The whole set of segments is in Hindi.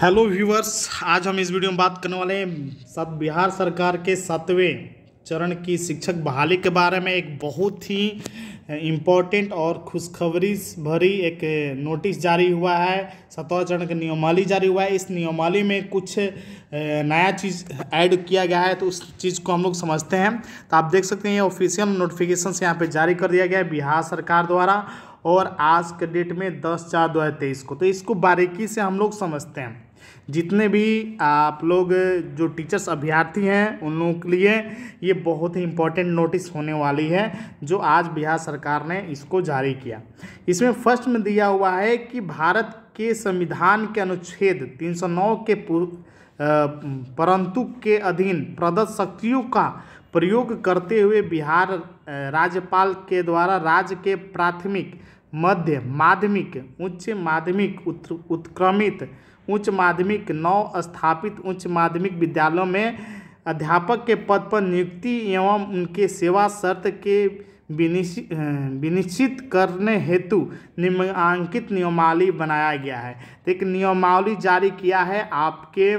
हेलो व्यूवर्स आज हम इस वीडियो में बात करने वाले हैं सब बिहार सरकार के सातवें चरण की शिक्षक बहाली के बारे में एक बहुत ही इम्पोर्टेंट और खुशखबरी भरी एक नोटिस जारी हुआ है सतवा चरण का नियमावली जारी हुआ है इस नियमावली में कुछ नया चीज़ ऐड किया गया है तो उस चीज़ को हम लोग समझते हैं तो आप देख सकते हैं ये ऑफिशियल नोटिफिकेशन यहाँ पर जारी कर दिया गया है बिहार सरकार द्वारा और आज के डेट में दस चार दो हज़ार तेईस को तो इसको बारीकी से हम लोग समझते हैं जितने भी आप लोग जो टीचर्स अभ्यर्थी हैं उन लोगों के लिए ये बहुत ही इम्पोर्टेंट नोटिस होने वाली है जो आज बिहार सरकार ने इसको जारी किया इसमें फर्स्ट में दिया हुआ है कि भारत के संविधान के अनुच्छेद 309 के परंतु के अधीन प्रदत्त शक्तियों का प्रयोग करते हुए बिहार राज्यपाल के द्वारा राज्य के प्राथमिक मध्य माध्यमिक उच्च माध्यमिक उत्क्रमित उच्च माध्यमिक नौ स्थापित उच्च माध्यमिक विद्यालयों में अध्यापक के पद पर नियुक्ति एवं उनके सेवा शर्त के विनिश्चित करने हेतु निम्नांकित नियमावली बनाया गया है तो एक नियमावली जारी किया है आपके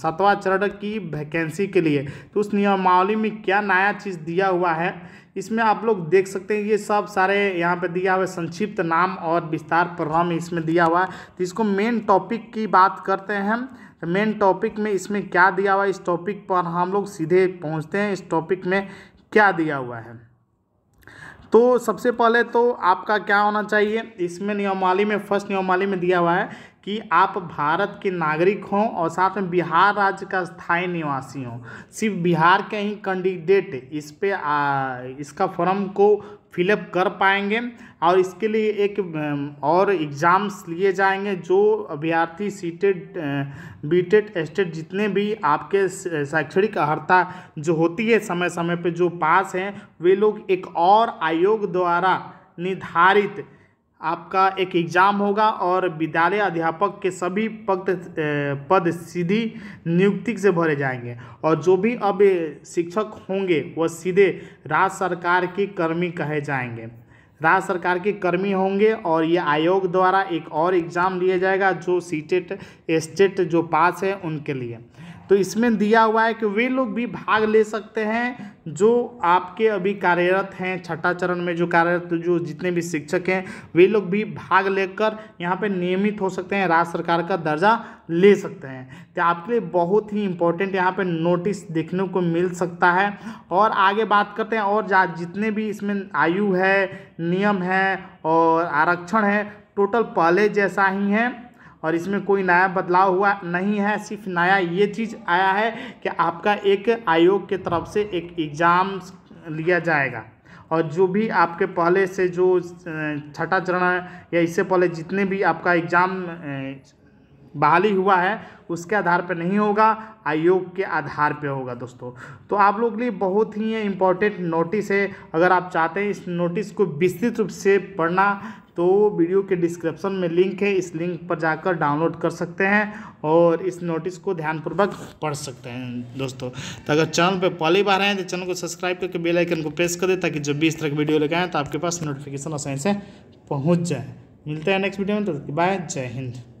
सातवां चरण की वैकेंसी के लिए तो उस नियमावली में क्या नया चीज़ दिया हुआ है इसमें आप लोग देख सकते हैं ये सब सारे यहाँ पे दिया हुआ संक्षिप्त नाम और विस्तार प्रभाव इसमें दिया हुआ है तो इसको मेन टॉपिक की बात करते हैं तो मेन टॉपिक में इसमें क्या दिया हुआ है इस टॉपिक पर हम लोग सीधे पहुँचते हैं इस टॉपिक में क्या दिया हुआ है तो सबसे पहले तो आपका क्या होना चाहिए इसमें नियमावली में फर्स्ट नियमावली में दिया हुआ है कि आप भारत के नागरिक हों और साथ में बिहार राज्य का स्थायी निवासी हों सिर्फ बिहार के ही कैंडिडेट इस पे आ, इसका फॉर्म को फिलअप कर पाएंगे और इसके लिए एक और एग्ज़ाम्स लिए जाएंगे जो अभ्यर्थी सीटेड बीटेड स्टेट जितने भी आपके शैक्षणिक अर्हता जो होती है समय समय पे जो पास हैं वे लोग एक और आयोग द्वारा निर्धारित आपका एक एग्ज़ाम होगा और विद्यालय अध्यापक के सभी पद पद सीधी नियुक्ति से भरे जाएंगे और जो भी अब शिक्षक होंगे वह सीधे राज्य सरकार के कर्मी कहे जाएंगे राज्य सरकार के कर्मी होंगे और ये आयोग द्वारा एक और एग्ज़ाम लिया जाएगा जो सीटेट स्टेट जो पास है उनके लिए तो इसमें दिया हुआ है कि वे लोग भी भाग ले सकते हैं जो आपके अभी कार्यरत हैं छठा चरण में जो कार्यरत जो जितने भी शिक्षक हैं वे लोग भी भाग लेकर यहाँ पे नियमित हो सकते हैं राज्य सरकार का दर्जा ले सकते हैं तो आपके लिए बहुत ही इम्पोर्टेंट यहाँ पे नोटिस देखने को मिल सकता है और आगे बात करते हैं और जितने भी इसमें आयु है नियम है और आरक्षण है टोटल पहले जैसा ही है और इसमें कोई नया बदलाव हुआ नहीं है सिर्फ नया ये चीज़ आया है कि आपका एक आयोग के तरफ से एक एग्ज़ाम लिया जाएगा और जो भी आपके पहले से जो छठा चरण या इससे पहले जितने भी आपका एग्ज़ाम बहाली हुआ है उसके आधार पर नहीं होगा आयोग के आधार पर होगा दोस्तों तो आप लोग के लिए बहुत ही इम्पोर्टेंट नोटिस है अगर आप चाहते हैं इस नोटिस को विस्तृत रूप से पढ़ना तो वीडियो के डिस्क्रिप्शन में लिंक है इस लिंक पर जाकर डाउनलोड कर सकते हैं और इस नोटिस को ध्यानपूर्वक पढ़ सकते हैं दोस्तों तो अगर चैनल पर पहली बार आए तो चैनल को सब्सक्राइब करके बेल आइकन को प्रेस कर दें ताकि जब भी इस तरह की वीडियो लगाएँ तो आपके पास नोटिफिकेशन आसानी से पहुँच जाए मिलते हैं नेक्स्ट वीडियो में तो बाय जय हिंद